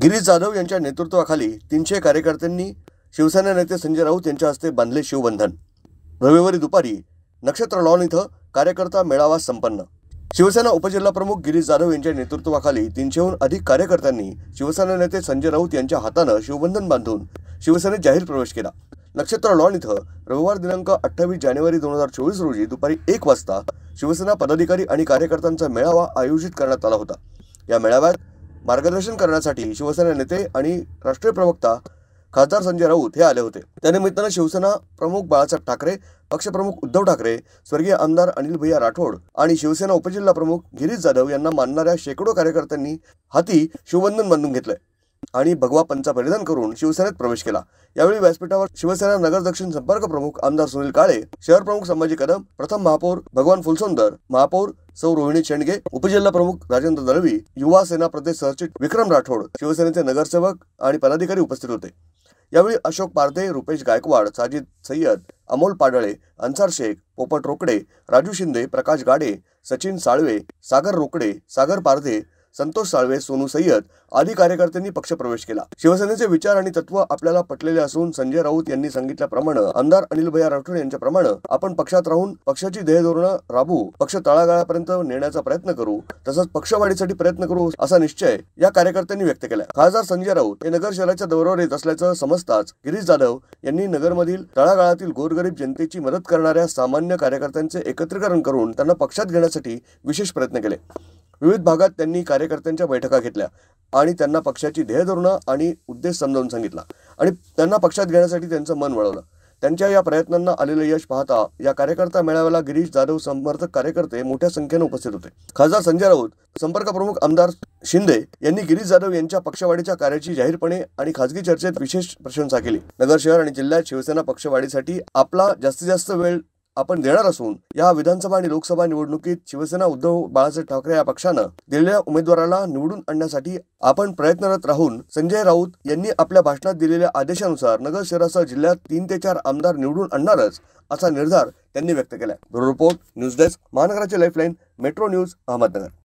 गिरीश जाधव यांच्या नेतृत्वाखाली तीनशे कार्यकर्त्यांनी शिवसेना नेते संजय राऊत यांच्या हस्ते बांधले शिवबंधन रविवारी दुपारी नक्षत्र लॉन इथं कार्यकर्ता मेळावा संपन्न शिवसेना प्रमुख गिरीश जाधव यांच्या नेतृत्वाखाली तीनशेहून अधिक कार्यकर्त्यांनी शिवसेना नेते संजय राऊत यांच्या हातानं शिवबंधन बांधून शिवसेनेत जाहीर प्रवेश केला नक्षत्र लॉन इथं रविवार दिनांक अठ्ठावीस जानेवारी दोन हजार चोवीस रोजी दुपारी एक वाजता शिवसेना पदाधिकारी आणि कार्यकर्त्यांचा मेळावा आयोजित करण्यात आला होता या मेळाव्यात मार्गदर्शन करण्यासाठी शिवसेना नेते आणि राष्ट्रीय प्रवक्ता खासदार संजय राऊत हे आले होते त्यानिमित्तानं शिवसेना प्रमुख बाळासाहेब ठाकरे पक्षप्रमुख उद्धव ठाकरे स्वर्गीय आमदार अनिल भैया राठोड आणि शिवसेना उपजिल्हा प्रमुख गिरीश जाधव यांना मानणाऱ्या शेकडो कार्यकर्त्यांनी हाती शिवबंधन बांधून घेतलंय आणि भगवा पंचा परिधान करून शिवसेनेत प्रवेश केला यावेळी व्यासपीठावर शिवसेना नगर दक्षिण संपर्क प्रमुख आमदार सुनील काळे शहर प्रमुख संभाजी कदम प्रथम महापौर भगवान फुलसुंदर महापौर सौ रोहिणी शेंडगे उपजिल्हा प्रमुख राजेंद्र दळवी युवा सेना प्रदेश सरचिट विक्रम राठोड शिवसेनेचे नगरसेवक आणि पदाधिकारी उपस्थित होते यावेळी अशोक पारधे रुपेश गायकवाड साजिद सय्यद अमोल पाडळे अन्सार शेख पोपट रोकडे राजू शिंदे प्रकाश गाडे सचिन साळवे सागर रोकडे सागर पारधे संतोष साळवे सोनू सय्यद आदी कार्यकर्त्यांनी पक्षप्रवेश केला शिवसेनेचे विचार आणि तत्व आपल्याला पटलेले असून संजय राऊत यांनी सांगितल्याप्रमाणे आमदार अनिल भैया राठोड यांच्याप्रमाणे आपण पक्षात राहून पक्षाची ध्येयधोरणं राबू पक्ष तळागाळापर्यंत नेण्याचा प्रयत्न करू तसंच पक्षवाढीसाठी प्रयत्न करू असा निश्चय या कार्यकर्त्यांनी व्यक्त केला खासदार संजय राऊत हे नगर शहराच्या दौऱ्यावर येत असल्याचं समजताच गिरीश जाधव यांनी नगरमधील तळागाळातील गोरगरीब जनतेची मदत करणाऱ्या सामान्य कार्यकर्त्यांचे एकत्रीकरण करून त्यांना पक्षात घेण्यासाठी विशेष प्रयत्न केले विविध भागात त्यांनी कार्यकर्त्यांच्या बैठका घेतल्या आणि त्यांना पक्षाची ध्येय धोरणं आणि उद्देश समजावून सांगितला आणि त्यांना पक्षात घेण्यासाठी त्यांचं मन वळवलं त्यांच्या या प्रयत्नांना आलेलं यश पाहता या कार्यकर्ता मेळाव्याला गिरीश जाधव समर्थक कार्यकर्ते मोठ्या संख्येनं उपस्थित होते खासदार संजय राऊत संपर्क प्रमुख आमदार शिंदे यांनी गिरीश जाधव यांच्या पक्षवाढीच्या कार्याची जाहीरपणे आणि खासगी चर्चेत विशेष प्रशंसा केली नगर शहर आणि जिल्ह्यात शिवसेना पक्षवाढीसाठी आपला जास्तीत जास्त वेळ आपण देणार असून या विधानसभा आणि लोकसभा निवडणुकीत शिवसेना उद्धव बाळासाहेब ठाकरे या पक्षानं दिलेल्या उमेदवाराला निवडून आणण्यासाठी आपण प्रयत्नरत राहून संजय राऊत यांनी आपल्या भाषणात दिलेल्या आदेशानुसार नगर शहरासह जिल्ह्यात तीन ते चार आमदार निवडून आणणारच असा निर्धार त्यांनी व्यक्त केला ब्युरो रिपोर्ट न्यूज डेस्क महानगराचे लाईफलाईन मेट्रो न्यूज अहमदनगर